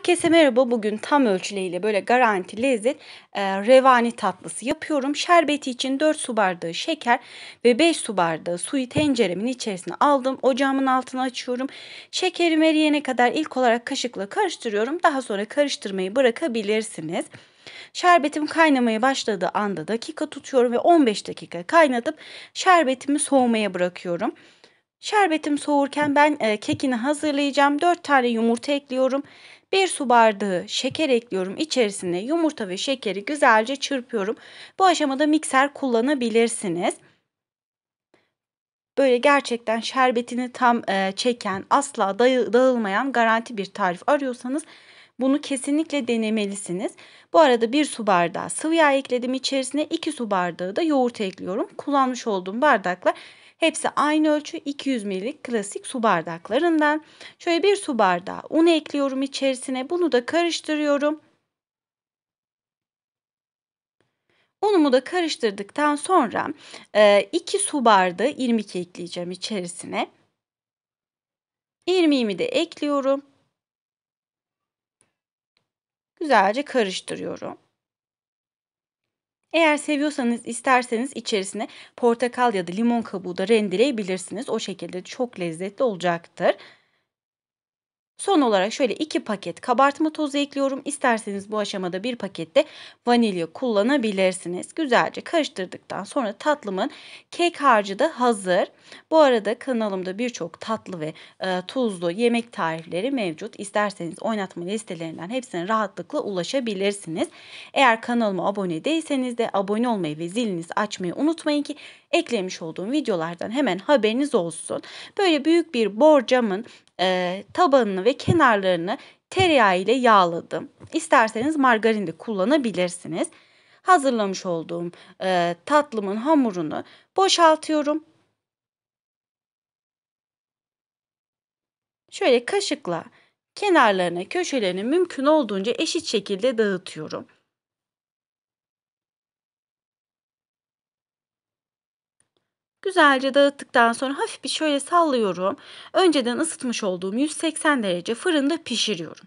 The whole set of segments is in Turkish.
Herkese merhaba. Bugün tam ölçüleriyle böyle garanti lezzet e, revani tatlısı yapıyorum. Şerbeti için 4 su bardağı şeker ve 5 su bardağı suyu tenceremin içerisine aldım. Ocağımın altını açıyorum. Şekerim eriyene kadar ilk olarak kaşıkla karıştırıyorum. Daha sonra karıştırmayı bırakabilirsiniz. Şerbetim kaynamaya başladığı anda dakika tutuyorum ve 15 dakika kaynatıp şerbetimi soğumaya bırakıyorum. Şerbetim soğurken ben e, kekini hazırlayacağım. 4 tane yumurta ekliyorum. 1 su bardağı şeker ekliyorum. İçerisine yumurta ve şekeri güzelce çırpıyorum. Bu aşamada mikser kullanabilirsiniz. Böyle gerçekten şerbetini tam e, çeken, asla dağılmayan garanti bir tarif arıyorsanız bunu kesinlikle denemelisiniz. Bu arada bir su bardağı sıvı yağ ekledim içerisine 2 su bardağı da yoğurt ekliyorum. Kullanmış olduğum bardaklar Hepsi aynı ölçü 200 ml'lik klasik su bardaklarından. Şöyle bir su bardağı un ekliyorum içerisine. Bunu da karıştırıyorum. Unumu da karıştırdıktan sonra 2 e, su bardağı irmik ekleyeceğim içerisine. İrmiğimi de ekliyorum. Güzelce karıştırıyorum. Eğer seviyorsanız isterseniz içerisine portakal ya da limon kabuğu da rendeleyebilirsiniz. O şekilde çok lezzetli olacaktır. Son olarak şöyle 2 paket kabartma tozu ekliyorum. İsterseniz bu aşamada bir pakette vanilya kullanabilirsiniz. Güzelce karıştırdıktan sonra tatlımın kek harcı da hazır. Bu arada kanalımda birçok tatlı ve e, tuzlu yemek tarifleri mevcut. İsterseniz oynatma listelerinden hepsine rahatlıkla ulaşabilirsiniz. Eğer kanalıma abone değilseniz de abone olmayı ve zilinizi açmayı unutmayın ki eklemiş olduğum videolardan hemen haberiniz olsun. Böyle büyük bir borcamın e, tabanını ve ve kenarlarını tereyağı ile yağladım. İsterseniz margarin de kullanabilirsiniz. Hazırlamış olduğum e, tatlımın hamurunu boşaltıyorum. Şöyle kaşıkla kenarlarını, köşelerini mümkün olduğunca eşit şekilde dağıtıyorum. güzelce dağıttıktan sonra hafif bir şöyle sallıyorum. Önceden ısıtmış olduğum 180 derece fırında pişiriyorum.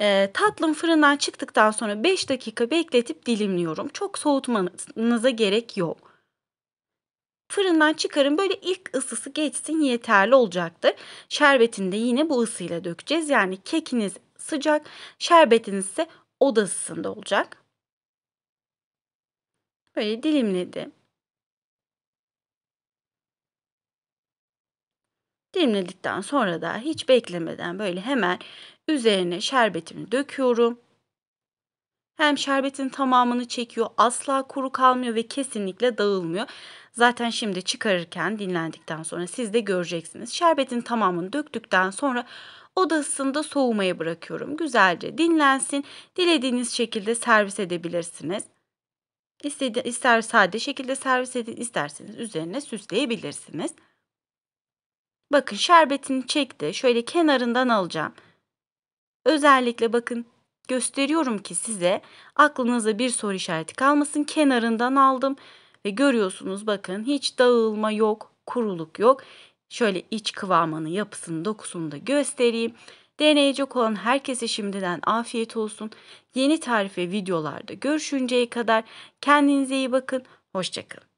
E, tatlım fırından çıktıktan sonra 5 dakika bekletip dilimliyorum. Çok soğutmanıza gerek yok. Fırından çıkarın böyle ilk ısısı geçsin yeterli olacaktır. Şerbetini de yine bu ısıyla dökeceğiz. Yani kekiniz sıcak, şerbetiniz ise oda ısısında olacak. Böyle dilimledim. Dilimledikten sonra da hiç beklemeden böyle hemen üzerine şerbetimi döküyorum. Hem şerbetin tamamını çekiyor, asla kuru kalmıyor ve kesinlikle dağılmıyor. Zaten şimdi çıkarırken dinlendikten sonra siz de göreceksiniz. Şerbetin tamamını döktükten sonra odasında soğumaya bırakıyorum. Güzelce dinlensin. Dilediğiniz şekilde servis edebilirsiniz. İster sade şekilde servis edin, isterseniz üzerine süsleyebilirsiniz. Bakın şerbetini çekti. Şöyle kenarından alacağım. Özellikle bakın gösteriyorum ki size aklınıza bir soru işareti kalmasın. Kenarından aldım ve görüyorsunuz bakın hiç dağılma yok, kuruluk yok. Şöyle iç kıvamını, yapısını, dokusunu da göstereyim. Deneyecek olan herkese şimdiden afiyet olsun. Yeni tarife videolarda görüşünceye kadar kendinize iyi bakın. Hoşçakalın.